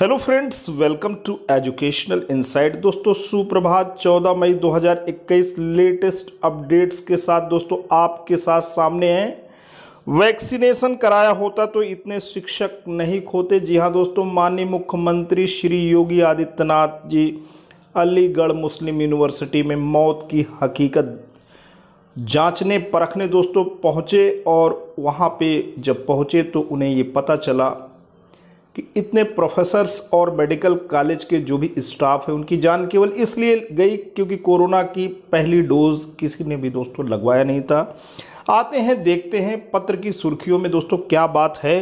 hello friends welcome to educational insight दोस्तों सुप्रभात 14 मई 2021 latest updates के साथ दोस्तों आपके साथ सामने हैं वैक्सीनेशन कराया होता तो इतने शिक्षक नहीं खोते जी हां दोस्तों माननीय मुख्यमंत्री श्री योगी आदित्यनाथ जी अलीगढ़ मुस्लिम यूनिवर्सिटी में मौत की हकीकत जांचने परखने दोस्तों पहुँचे और वहाँ पर जब पहुँचे तो उन्हें ये पता चला कि इतने प्रोफेसर्स और मेडिकल कॉलेज के जो भी स्टाफ है उनकी जान केवल इसलिए गई क्योंकि कोरोना की पहली डोज किसी ने भी दोस्तों लगवाया नहीं था आते हैं देखते हैं पत्र की सुर्खियों में दोस्तों क्या बात है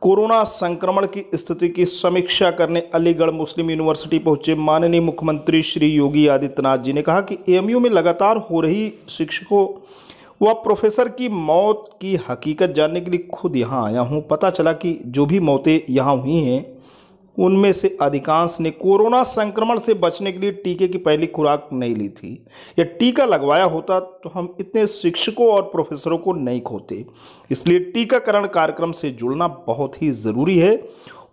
कोरोना संक्रमण की स्थिति की समीक्षा करने अलीगढ़ मुस्लिम यूनिवर्सिटी पहुंचे माननीय मुख्यमंत्री श्री योगी आदित्यनाथ जी ने कहा कि एमयू में लगातार हो रही शिक्षकों वह प्रोफेसर की मौत की हकीकत जानने के लिए खुद यहाँ आया हूँ पता चला कि जो भी मौतें यहाँ हुई हैं उनमें से अधिकांश ने कोरोना संक्रमण से बचने के लिए टीके की पहली खुराक नहीं ली थी या टीका लगवाया होता तो हम इतने शिक्षकों और प्रोफेसरों को नहीं खोते इसलिए टीकाकरण कार्यक्रम से जुड़ना बहुत ही ज़रूरी है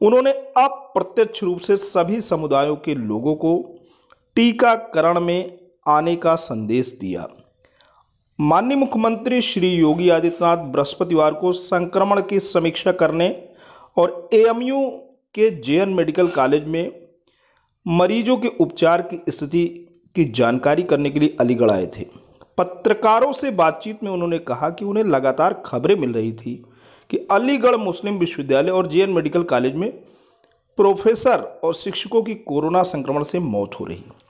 उन्होंने अप्रत्यक्ष रूप से सभी समुदायों के लोगों को टीकाकरण में आने का संदेश दिया माननीय मुख्यमंत्री श्री योगी आदित्यनाथ बृहस्पतिवार को संक्रमण की समीक्षा करने और एएमयू के जेएन मेडिकल कॉलेज में मरीजों के उपचार की स्थिति की जानकारी करने के लिए अलीगढ़ आए थे पत्रकारों से बातचीत में उन्होंने कहा कि उन्हें लगातार खबरें मिल रही थी कि अलीगढ़ मुस्लिम विश्वविद्यालय और जेएन मेडिकल कॉलेज में प्रोफेसर और शिक्षकों की कोरोना संक्रमण से मौत हो रही है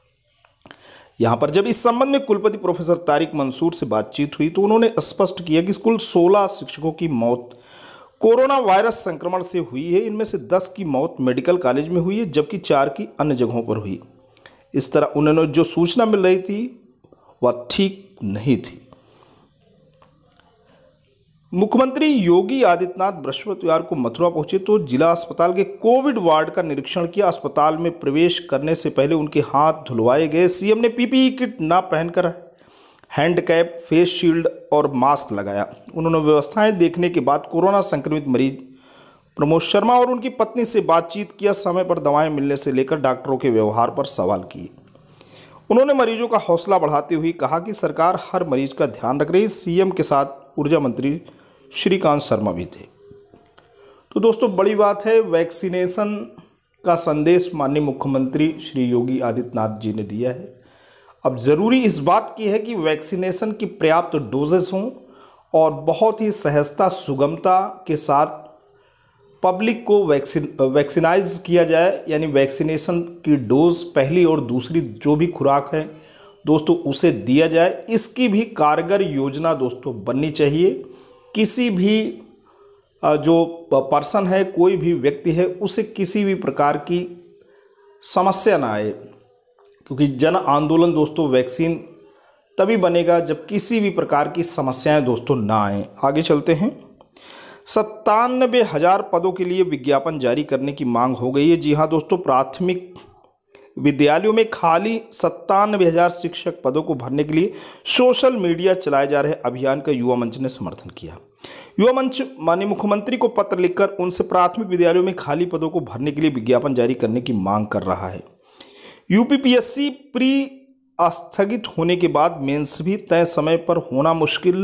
यहाँ पर जब इस संबंध में कुलपति प्रोफेसर तारिक मंसूर से बातचीत हुई तो उन्होंने स्पष्ट किया कि कुल सोलह शिक्षकों की मौत कोरोना वायरस संक्रमण से हुई है इनमें से दस की मौत मेडिकल कॉलेज में हुई है जबकि चार की अन्य जगहों पर हुई इस तरह उन्होंने जो सूचना मिल रही थी वह ठीक नहीं थी मुख्यमंत्री योगी आदित्यनाथ बृहस्पतिवार को मथुरा पहुंचे तो जिला अस्पताल के कोविड वार्ड का निरीक्षण किया अस्पताल में प्रवेश करने से पहले उनके हाथ धुलवाए गए सीएम ने पीपीई किट ना पहनकर हैंड कैप फेस शील्ड और मास्क लगाया उन्होंने व्यवस्थाएं देखने के बाद कोरोना संक्रमित मरीज प्रमोद शर्मा और उनकी पत्नी से बातचीत किया समय पर दवाएं मिलने से लेकर डॉक्टरों के व्यवहार पर सवाल किए उन्होंने मरीजों का हौसला बढ़ाते हुए कहा कि सरकार हर मरीज का ध्यान रख रही सीएम के साथ ऊर्जा मंत्री श्रीकांत शर्मा भी थे तो दोस्तों बड़ी बात है वैक्सीनेशन का संदेश माननीय मुख्यमंत्री श्री योगी आदित्यनाथ जी ने दिया है अब ज़रूरी इस बात की है कि वैक्सीनेशन की पर्याप्त डोजेस हों और बहुत ही सहजता सुगमता के साथ पब्लिक को वैक्सीन वैक्सीनाइज किया जाए यानी वैक्सीनेशन की डोज पहली और दूसरी जो भी खुराक है दोस्तों उसे दिया जाए इसकी भी कारगर योजना दोस्तों बननी चाहिए किसी भी जो पर्सन है कोई भी व्यक्ति है उसे किसी भी प्रकार की समस्या ना आए क्योंकि जन आंदोलन दोस्तों वैक्सीन तभी बनेगा जब किसी भी प्रकार की समस्याएं दोस्तों ना आए आगे चलते हैं सत्तानबे हज़ार पदों के लिए विज्ञापन जारी करने की मांग हो गई है जी हाँ दोस्तों प्राथमिक विद्यालयों में खाली सत्तानवे हज़ार शिक्षक पदों को भरने के लिए सोशल मीडिया चलाए जा रहे अभियान का युवा मंच ने समर्थन किया युवा मंच माननीय मुख्यमंत्री को पत्र लिखकर उनसे प्राथमिक विद्यालयों में खाली पदों को भरने के लिए विज्ञापन जारी करने की मांग कर रहा है यूपीपीएससी प्री स्थगित होने के बाद मेंस भी तय समय पर होना मुश्किल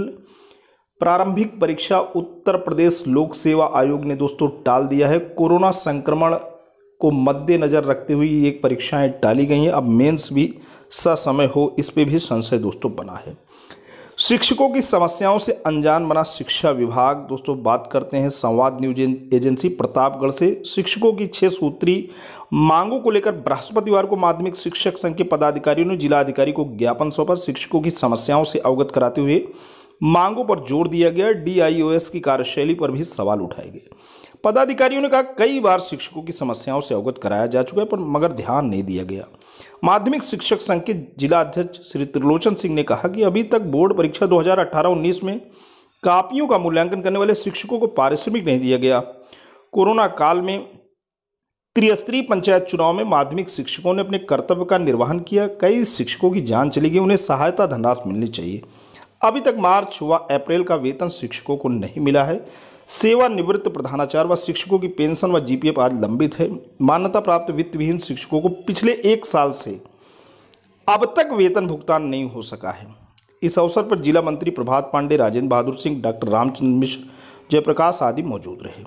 प्रारंभिक परीक्षा उत्तर प्रदेश लोक सेवा आयोग ने दोस्तों टाल दिया है कोरोना संक्रमण को मद्देनज़र रखते हुए ये परीक्षाएं टाली गई हैं अब मेंस भी समय हो इस पे भी संशय दोस्तों बना है शिक्षकों की समस्याओं से अनजान बना शिक्षा विभाग दोस्तों बात करते हैं संवाद न्यूज एजेंसी प्रतापगढ़ से शिक्षकों की छः सूत्री मांगों को लेकर बृहस्पतिवार को माध्यमिक शिक्षक संघ के पदाधिकारियों ने जिलाधिकारी को ज्ञापन सौंपा शिक्षकों की समस्याओं से अवगत कराते हुए मांगों पर जोर दिया गया डी की कार्यशैली पर भी सवाल उठाए गए पदाधिकारियों ने कहा कई बार शिक्षकों की समस्याओं से अवगत कराया जा चुका है पर मगर ध्यान नहीं दिया गया माध्यमिक शिक्षक संघ के जिला अध्यक्ष श्री त्रिलोचन सिंह ने कहा कि अभी तक बोर्ड परीक्षा 2018-19 में कापियों का मूल्यांकन करने वाले शिक्षकों को पारिश्रमिक नहीं दिया गया कोरोना काल में त्रिस्तरीय पंचायत चुनाव में माध्यमिक शिक्षकों ने अपने कर्तव्य का निर्वहन किया कई शिक्षकों की जान चली गई उन्हें सहायता धनराश मिलनी चाहिए अभी तक मार्च व अप्रैल का वेतन शिक्षकों को नहीं मिला है सेवानिवृत्त प्रधानाचार्य व शिक्षकों की पेंशन व जीपीएफ आज लंबित है मान्यता प्राप्त वित्तविहीन शिक्षकों को पिछले एक साल से अब तक वेतन भुगतान नहीं हो सका है इस अवसर पर जिला मंत्री प्रभात पांडे राजेंद्र बहादुर सिंह डॉक्टर रामचंद्र मिश्र जयप्रकाश आदि मौजूद रहे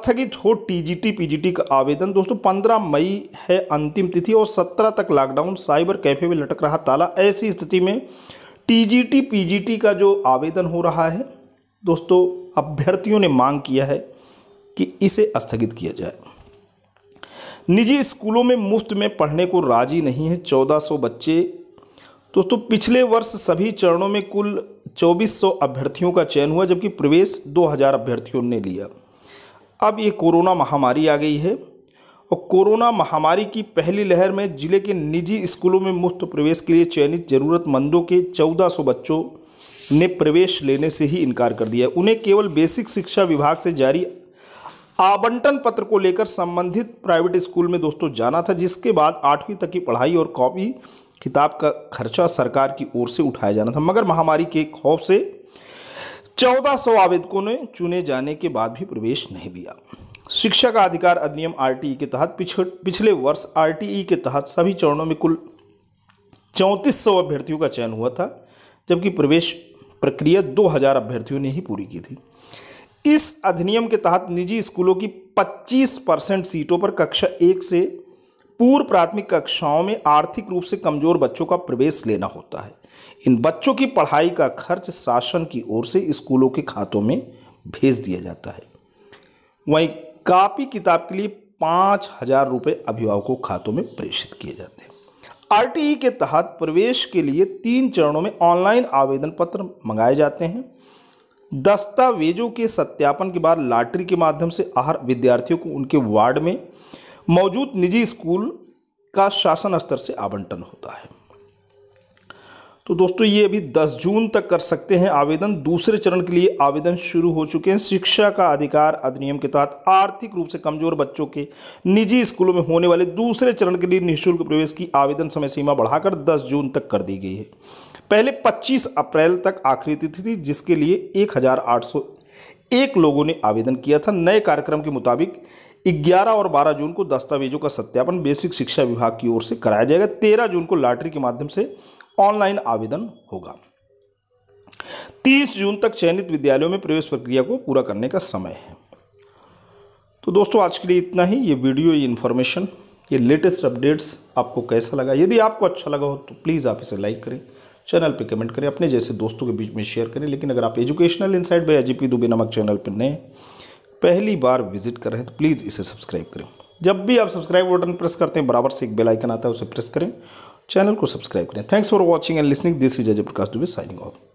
स्थगित हो टीजीटी पीजीटी का आवेदन दोस्तों 15 मई है अंतिम तिथि और 17 तक लॉकडाउन साइबर कैफे में लटक रहा ताला ऐसी स्थिति में टीजीटी पीजीटी का जो आवेदन हो रहा है दोस्तों अभ्यर्थियों ने मांग किया है कि इसे स्थगित किया जाए निजी स्कूलों में मुफ्त में पढ़ने को राजी नहीं है 1400 बच्चे दोस्तों पिछले वर्ष सभी चरणों में कुल 2400 अभ्यर्थियों का चयन हुआ जबकि प्रवेश 2000 अभ्यर्थियों ने लिया अब ये कोरोना महामारी आ गई है और कोरोना महामारी की पहली लहर में जिले के निजी स्कूलों में मुफ्त प्रवेश के लिए चयनित ज़रूरतमंदों के चौदह बच्चों ने प्रवेश लेने से ही इनकार कर दिया उन्हें केवल बेसिक शिक्षा विभाग से जारी आवंटन पत्र को लेकर संबंधित प्राइवेट स्कूल में दोस्तों जाना था जिसके बाद आठवीं तक की पढ़ाई और कॉपी किताब का खर्चा सरकार की ओर से उठाया जाना था मगर महामारी के खौफ से चौदह सौ आवेदकों ने चुने जाने के बाद भी प्रवेश नहीं दिया शिक्षा का अधिकार अधिनियम आरटीई के तहत पिछले वर्ष आरटीई के तहत सभी चरणों में कुल चौंतीस सौ अभ्यर्थियों का चयन हुआ था जबकि प्रवेश प्रक्रिया 2000 अभ्यर्थियों ने ही पूरी की थी इस अधिनियम के तहत निजी स्कूलों की 25 परसेंट सीटों पर कक्षा एक से पूर्व प्राथमिक कक्षाओं में आर्थिक रूप से कमजोर बच्चों का प्रवेश लेना होता है इन बच्चों की पढ़ाई का खर्च शासन की ओर से स्कूलों के खातों में भेज दिया जाता है वहीं कापी किताब के लिए पाँच हजार रुपये अभिभावकों खातों में प्रेषित किए जाते हैं आरटीई के तहत प्रवेश के लिए तीन चरणों में ऑनलाइन आवेदन पत्र मंगाए जाते हैं दस्तावेजों के सत्यापन के बाद लॉटरी के माध्यम से आहर विद्यार्थियों को उनके वार्ड में मौजूद निजी स्कूल का शासन स्तर से आवंटन होता है तो दोस्तों ये अभी 10 जून तक कर सकते हैं आवेदन दूसरे चरण के लिए आवेदन शुरू हो चुके हैं शिक्षा का अधिकार अधिनियम के तहत आर्थिक रूप से कमजोर बच्चों के निजी स्कूलों में होने वाले दूसरे चरण के लिए निःशुल्क प्रवेश की आवेदन समय सीमा बढ़ाकर 10 जून तक कर दी गई है पहले 25 अप्रैल तक आखिरी तिथि थी जिसके लिए एक एक लोगों ने आवेदन किया था नए कार्यक्रम के मुताबिक 11 और 12 जून को दस्तावेजों का सत्यापन बेसिक शिक्षा विभाग की ओर से कराया जाएगा 13 जून को लॉटरी के माध्यम से ऑनलाइन आवेदन होगा 30 जून तक चयनित विद्यालयों में प्रवेश प्रक्रिया को पूरा करने का समय है तो दोस्तों आज के लिए इतना ही ये वीडियो ये इन्फॉर्मेशन ये लेटेस्ट अपडेट्स आपको कैसा लगा यदि आपको अच्छा लगा हो तो प्लीज़ आप इसे लाइक करें चैनल पे कमेंट करें अपने जैसे दोस्तों के बीच में शेयर करें लेकिन अगर आप educational insight by P Dubey नामक चैनल पर नए पहली बार विजिट कर रहे हैं तो प्लीज़ इसे सब्सक्राइब करें जब भी आप सब्सक्राइब बटन प्रेस करते हैं बराबर से एक बेलाइकन आता है उसे प्रेस करें चैनल को सब्सक्राइब करें thanks for watching and listening this is Ajay Prakash Dubey signing of